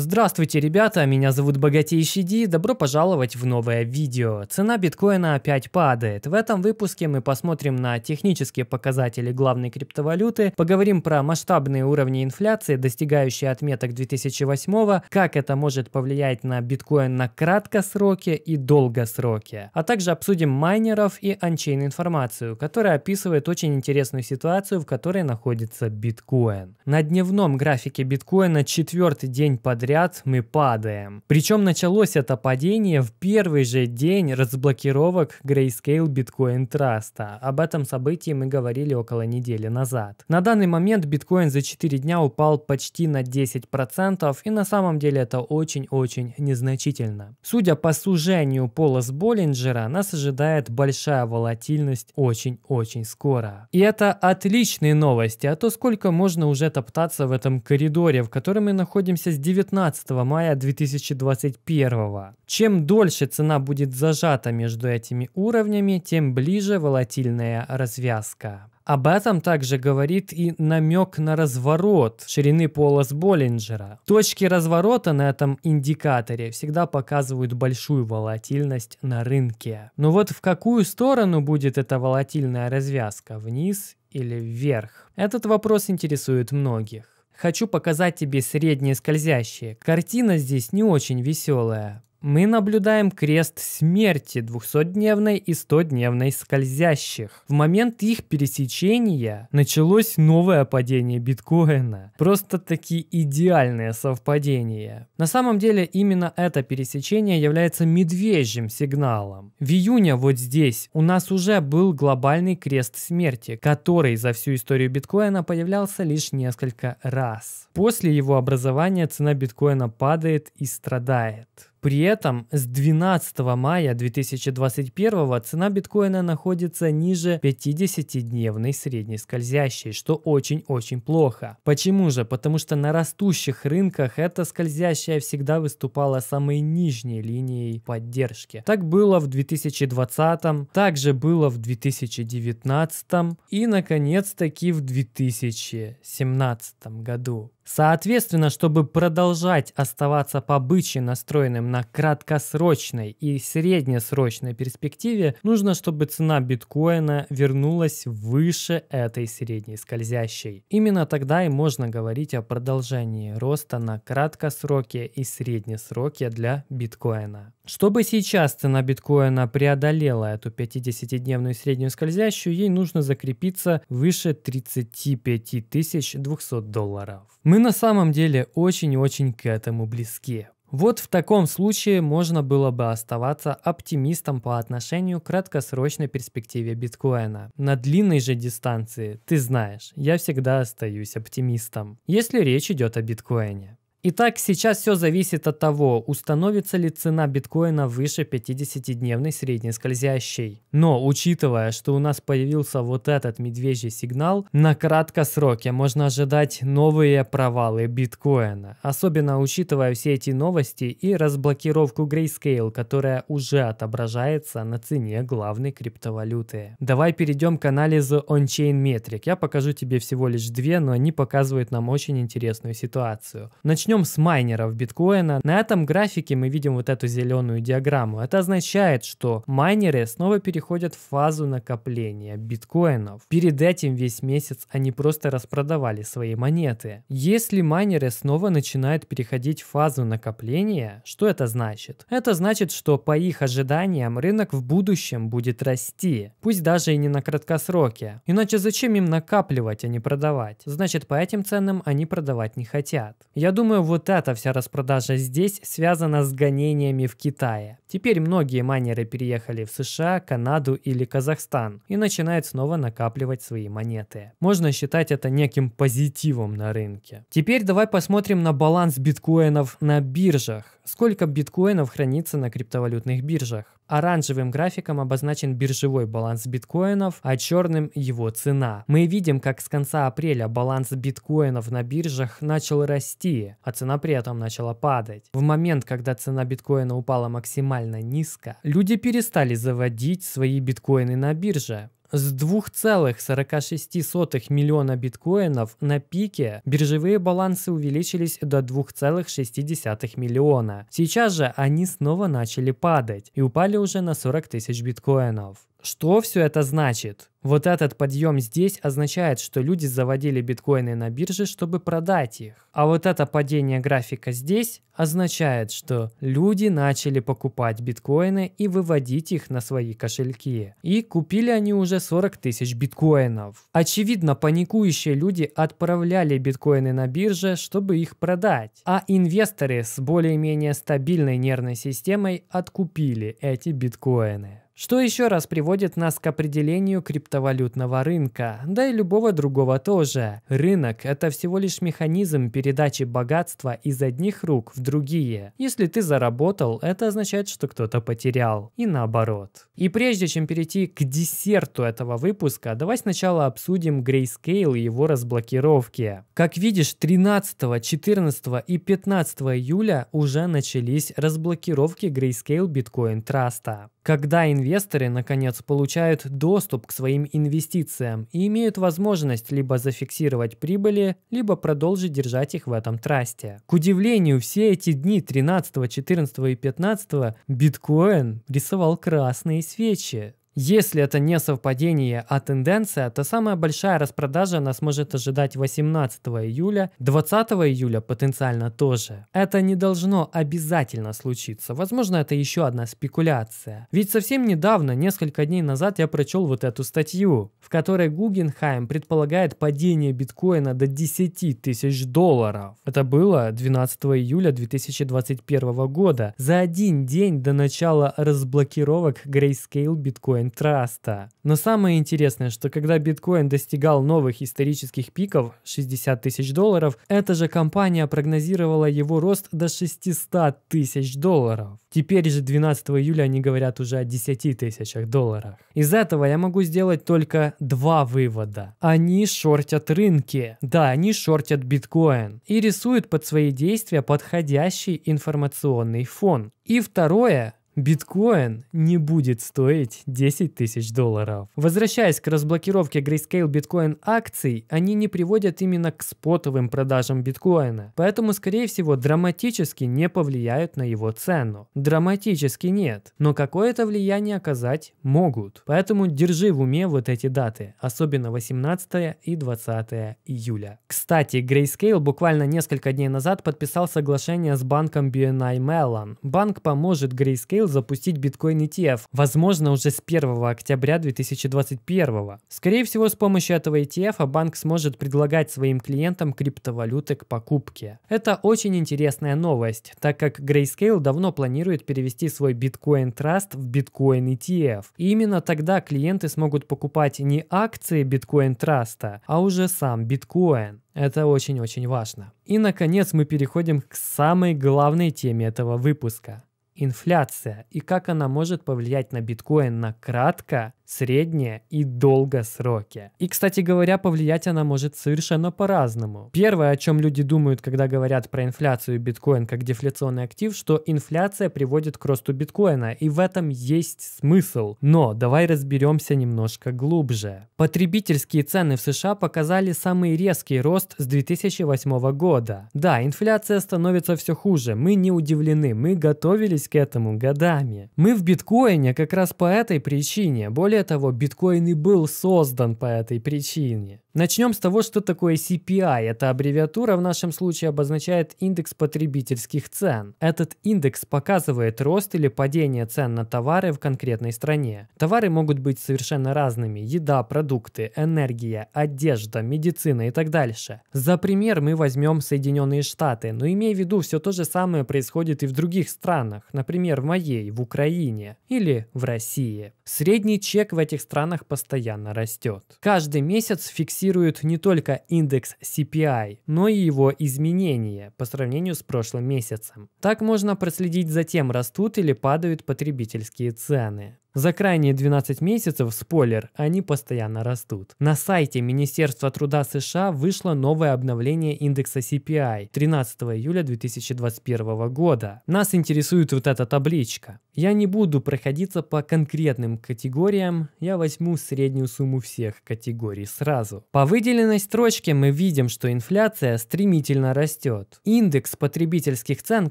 Здравствуйте, ребята, меня зовут Богатейший Ди, добро пожаловать в новое видео. Цена биткоина опять падает. В этом выпуске мы посмотрим на технические показатели главной криптовалюты, поговорим про масштабные уровни инфляции, достигающие отметок 2008, как это может повлиять на биткоин на краткосроке и долгосроке, а также обсудим майнеров и анчейн информацию, которая описывает очень интересную ситуацию, в которой находится биткоин. На дневном графике биткоина четвертый день подряд подряд мы падаем. Причем началось это падение в первый же день разблокировок Grayscale Bitcoin Trust. Об этом событии мы говорили около недели назад. На данный момент биткоин за 4 дня упал почти на 10% и на самом деле это очень-очень незначительно. Судя по сужению полос Боллинджера, нас ожидает большая волатильность очень-очень скоро. И это отличные новости, а то сколько можно уже топтаться в этом коридоре, в котором мы находимся с 19 15 мая 2021. Чем дольше цена будет зажата между этими уровнями, тем ближе волатильная развязка. Об этом также говорит и намек на разворот ширины полос Боллинджера. Точки разворота на этом индикаторе всегда показывают большую волатильность на рынке. Но вот в какую сторону будет эта волатильная развязка, вниз или вверх? Этот вопрос интересует многих. Хочу показать тебе средние скользящие. Картина здесь не очень веселая мы наблюдаем крест смерти 200-дневной и 100-дневной скользящих. В момент их пересечения началось новое падение биткоина. Просто таки идеальное совпадение. На самом деле именно это пересечение является медвежьим сигналом. В июне вот здесь у нас уже был глобальный крест смерти, который за всю историю биткоина появлялся лишь несколько раз. После его образования цена биткоина падает и страдает. При этом с 12 мая 2021 цена биткоина находится ниже 50-дневной средней скользящей, что очень-очень плохо. Почему же? Потому что на растущих рынках эта скользящая всегда выступала самой нижней линией поддержки. Так было в 2020, также было в 2019 и, наконец-таки, в 2017 году. Соответственно, чтобы продолжать оставаться по побычьи настроенным на краткосрочной и среднесрочной перспективе, нужно, чтобы цена биткоина вернулась выше этой средней скользящей. Именно тогда и можно говорить о продолжении роста на краткосроке и среднесроке для биткоина. Чтобы сейчас цена биткоина преодолела эту 50-дневную среднюю скользящую, ей нужно закрепиться выше 35 200 долларов. Мы на самом деле очень-очень к этому близки. Вот в таком случае можно было бы оставаться оптимистом по отношению к краткосрочной перспективе биткоина. На длинной же дистанции, ты знаешь, я всегда остаюсь оптимистом, если речь идет о биткоине. Итак, сейчас все зависит от того, установится ли цена биткоина выше 50-дневной средней скользящей. Но учитывая, что у нас появился вот этот медвежий сигнал, на краткосроке можно ожидать новые провалы биткоина. Особенно учитывая все эти новости и разблокировку Grayscale, которая уже отображается на цене главной криптовалюты. Давай перейдем к анализу on-chain метрик. Я покажу тебе всего лишь две, но они показывают нам очень интересную ситуацию. Начнем Начнем с майнеров биткоина. На этом графике мы видим вот эту зеленую диаграмму. Это означает, что майнеры снова переходят в фазу накопления биткоинов. Перед этим весь месяц они просто распродавали свои монеты. Если майнеры снова начинают переходить в фазу накопления, что это значит? Это значит, что по их ожиданиям рынок в будущем будет расти, пусть даже и не на краткосроке. Иначе зачем им накапливать, а не продавать? Значит, по этим ценам они продавать не хотят. Я думаю, Думаю, вот эта вся распродажа здесь связана с гонениями в Китае. Теперь многие майнеры переехали в США, Канаду или Казахстан и начинают снова накапливать свои монеты. Можно считать это неким позитивом на рынке. Теперь давай посмотрим на баланс биткоинов на биржах сколько биткоинов хранится на криптовалютных биржах. Оранжевым графиком обозначен биржевой баланс биткоинов, а черным его цена. Мы видим, как с конца апреля баланс биткоинов на биржах начал расти, а цена при этом начала падать. В момент, когда цена биткоина упала максимально низко, люди перестали заводить свои биткоины на бирже, с 2,46 миллиона биткоинов на пике биржевые балансы увеличились до 2,6 миллиона. Сейчас же они снова начали падать и упали уже на 40 тысяч биткоинов. Что все это значит? Вот этот подъем здесь означает, что люди заводили биткоины на бирже, чтобы продать их. А вот это падение графика здесь означает, что люди начали покупать биткоины и выводить их на свои кошельки. И купили они уже 40 тысяч биткоинов. Очевидно, паникующие люди отправляли биткоины на бирже, чтобы их продать. А инвесторы с более-менее стабильной нервной системой откупили эти биткоины что еще раз приводит нас к определению криптовалютного рынка, да и любого другого тоже. Рынок – это всего лишь механизм передачи богатства из одних рук в другие. Если ты заработал, это означает, что кто-то потерял. И наоборот. И прежде чем перейти к десерту этого выпуска, давай сначала обсудим Grayscale и его разблокировки. Как видишь, 13, 14 и 15 июля уже начались разблокировки Grayscale Bitcoin Trust. Когда инвесторы, наконец, получают доступ к своим инвестициям и имеют возможность либо зафиксировать прибыли, либо продолжить держать их в этом трасте. К удивлению, все эти дни 13, 14 и 15 биткоин рисовал красные свечи. Если это не совпадение, а тенденция, то самая большая распродажа нас может ожидать 18 июля, 20 июля потенциально тоже. Это не должно обязательно случиться, возможно это еще одна спекуляция. Ведь совсем недавно, несколько дней назад я прочел вот эту статью, в которой Гугенхайм предполагает падение биткоина до 10 тысяч долларов. Это было 12 июля 2021 года, за один день до начала разблокировок Grayscale биткоина биткоин траста. Но самое интересное, что когда биткоин достигал новых исторических пиков, 60 тысяч долларов, эта же компания прогнозировала его рост до 600 тысяч долларов. Теперь же 12 июля они говорят уже о 10 тысячах долларах. Из этого я могу сделать только два вывода. Они шортят рынки. Да, они шортят биткоин. И рисуют под свои действия подходящий информационный фон. И второе, Биткоин не будет стоить 10 тысяч долларов. Возвращаясь к разблокировке Grayscale Bitcoin акций, они не приводят именно к спотовым продажам биткоина, поэтому, скорее всего, драматически не повлияют на его цену. Драматически нет, но какое-то влияние оказать могут. Поэтому держи в уме вот эти даты, особенно 18 и 20 июля. Кстати, Grayscale буквально несколько дней назад подписал соглашение с банком BNI Mellon. Банк поможет Grayscale говорил запустить биткоин ETF, возможно, уже с 1 октября 2021. Скорее всего, с помощью этого ETF банк сможет предлагать своим клиентам криптовалюты к покупке. Это очень интересная новость, так как Grayscale давно планирует перевести свой биткоин Trust в биткоин ETF. И именно тогда клиенты смогут покупать не акции биткоин Trust, а уже сам биткоин. Это очень-очень важно. И, наконец, мы переходим к самой главной теме этого выпуска инфляция и как она может повлиять на биткоин на кратко средние и долгосроки. И, кстати говоря, повлиять она может совершенно по-разному. Первое, о чем люди думают, когда говорят про инфляцию и биткоин как дефляционный актив, что инфляция приводит к росту биткоина, и в этом есть смысл. Но давай разберемся немножко глубже. Потребительские цены в США показали самый резкий рост с 2008 года. Да, инфляция становится все хуже, мы не удивлены, мы готовились к этому годами. Мы в биткоине как раз по этой причине. Более того биткоин и был создан по этой причине. Начнем с того, что такое CPI. Эта аббревиатура в нашем случае обозначает индекс потребительских цен. Этот индекс показывает рост или падение цен на товары в конкретной стране. Товары могут быть совершенно разными – еда, продукты, энергия, одежда, медицина и так дальше. За пример мы возьмем Соединенные Штаты, но имея в виду, все то же самое происходит и в других странах, например, в моей, в Украине или в России. Средний чек в этих странах постоянно растет. Каждый месяц фиксируется фиксирует не только индекс CPI, но и его изменения по сравнению с прошлым месяцем. Так можно проследить за тем, растут или падают потребительские цены. За крайние 12 месяцев, спойлер, они постоянно растут. На сайте Министерства труда США вышло новое обновление индекса CPI 13 июля 2021 года. Нас интересует вот эта табличка. Я не буду проходиться по конкретным категориям, я возьму среднюю сумму всех категорий сразу. По выделенной строчке мы видим, что инфляция стремительно растет. Индекс потребительских цен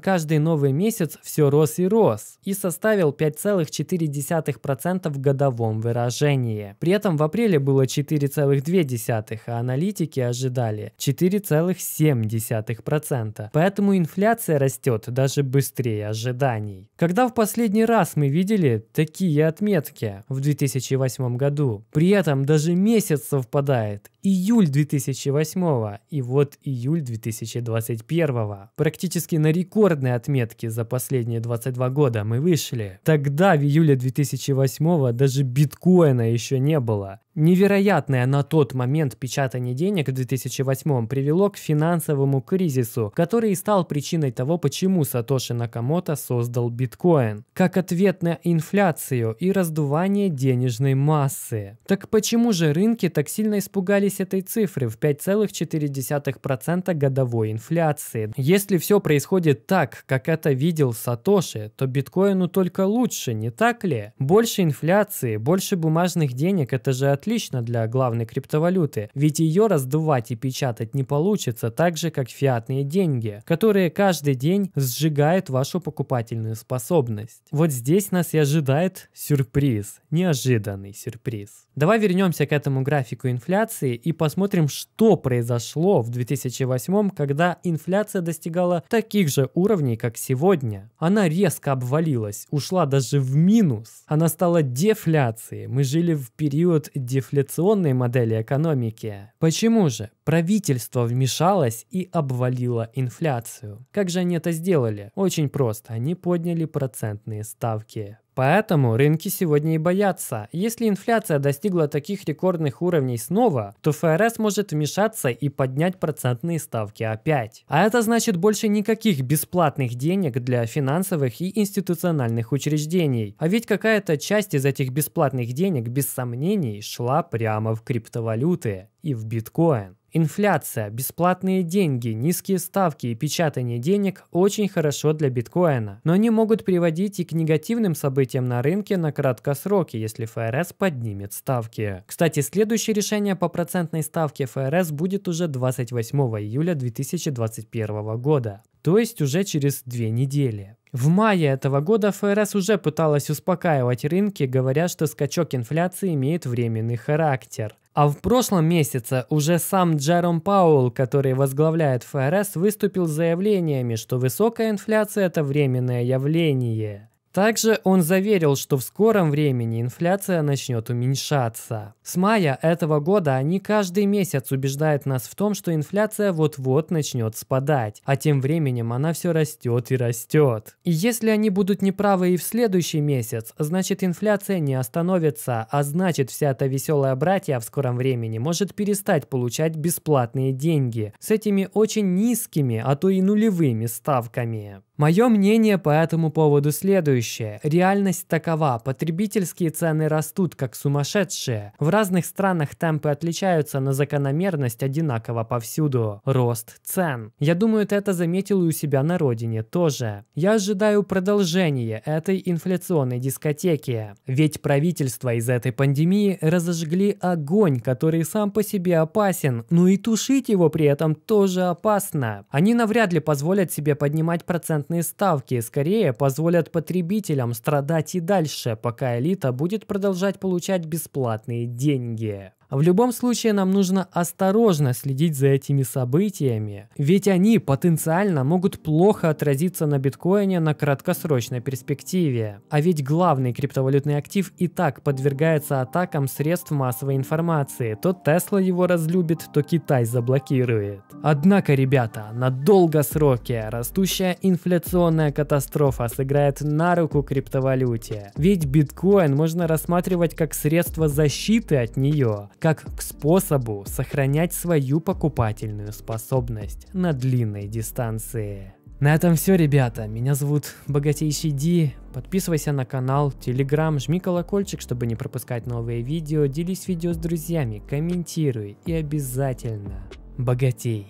каждый новый месяц все рос и рос и составил 5,4 0,2% в годовом выражении. При этом в апреле было 4,2%, а аналитики ожидали 4,7%. Поэтому инфляция растет даже быстрее ожиданий. Когда в последний раз мы видели такие отметки? В 2008 году. При этом даже месяц совпадает. Июль 2008 и вот июль 2021. Практически на рекордные отметки за последние 22 года мы вышли. Тогда в июле 2000 2008 даже биткоина еще не было. Невероятное на тот момент печатание денег в 2008 привело к финансовому кризису, который и стал причиной того, почему Сатоши Накамото создал биткоин, как ответ на инфляцию и раздувание денежной массы. Так почему же рынки так сильно испугались этой цифры в 5,4% годовой инфляции? Если все происходит так, как это видел Сатоши, то биткоину только лучше, не так ли? Больше инфляции, больше бумажных денег – это же отлично для главной криптовалюты, ведь ее раздувать и печатать не получится так же, как фиатные деньги, которые каждый день сжигают вашу покупательную способность. Вот здесь нас и ожидает сюрприз, неожиданный сюрприз. Давай вернемся к этому графику инфляции и посмотрим, что произошло в 2008, когда инфляция достигала таких же уровней, как сегодня. Она резко обвалилась, ушла даже в минус. Она стала дефляцией. Мы жили в период дефляционной модели экономики. Почему же? Правительство вмешалось и обвалило инфляцию. Как же они это сделали? Очень просто. Они подняли процентные ставки. Поэтому рынки сегодня и боятся. Если инфляция достигла таких рекордных уровней снова, то ФРС может вмешаться и поднять процентные ставки опять. А это значит больше никаких бесплатных денег для финансовых и институциональных учреждений. А ведь какая-то часть из этих бесплатных денег без сомнений шла прямо в криптовалюты и в биткоин. Инфляция, бесплатные деньги, низкие ставки и печатание денег очень хорошо для биткоина, но они могут приводить и к негативным событиям на рынке на краткосроке, если ФРС поднимет ставки. Кстати, следующее решение по процентной ставке ФРС будет уже 28 июля 2021 года, то есть уже через две недели. В мае этого года ФРС уже пыталась успокаивать рынки, говоря, что скачок инфляции имеет временный характер. А в прошлом месяце уже сам Джером Пауэлл, который возглавляет ФРС, выступил с заявлениями, что высокая инфляция – это временное явление. Также он заверил, что в скором времени инфляция начнет уменьшаться. С мая этого года они каждый месяц убеждают нас в том, что инфляция вот-вот начнет спадать, а тем временем она все растет и растет. И если они будут неправы и в следующий месяц, значит инфляция не остановится, а значит вся эта веселая братья в скором времени может перестать получать бесплатные деньги с этими очень низкими, а то и нулевыми ставками. Мое мнение по этому поводу следующее. Реальность такова. Потребительские цены растут как сумасшедшие. В разных странах темпы отличаются, но закономерность одинакова повсюду. Рост цен. Я думаю, ты это заметил и у себя на родине тоже. Я ожидаю продолжения этой инфляционной дискотеки. Ведь правительство из этой пандемии разожгли огонь, который сам по себе опасен, ну и тушить его при этом тоже опасно. Они навряд ли позволят себе поднимать процент процентные ставки скорее позволят потребителям страдать и дальше, пока элита будет продолжать получать бесплатные деньги. В любом случае нам нужно осторожно следить за этими событиями, ведь они потенциально могут плохо отразиться на биткоине на краткосрочной перспективе. А ведь главный криптовалютный актив и так подвергается атакам средств массовой информации. То Тесла его разлюбит, то Китай заблокирует. Однако, ребята, на долгосроке растущая инфляционная катастрофа сыграет на руку криптовалюте. Ведь биткоин можно рассматривать как средство защиты от нее как к способу сохранять свою покупательную способность на длинной дистанции. На этом все, ребята. Меня зовут Богатейший Ди. Подписывайся на канал, телеграм, жми колокольчик, чтобы не пропускать новые видео, делись видео с друзьями, комментируй и обязательно богатей.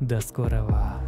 До скорого!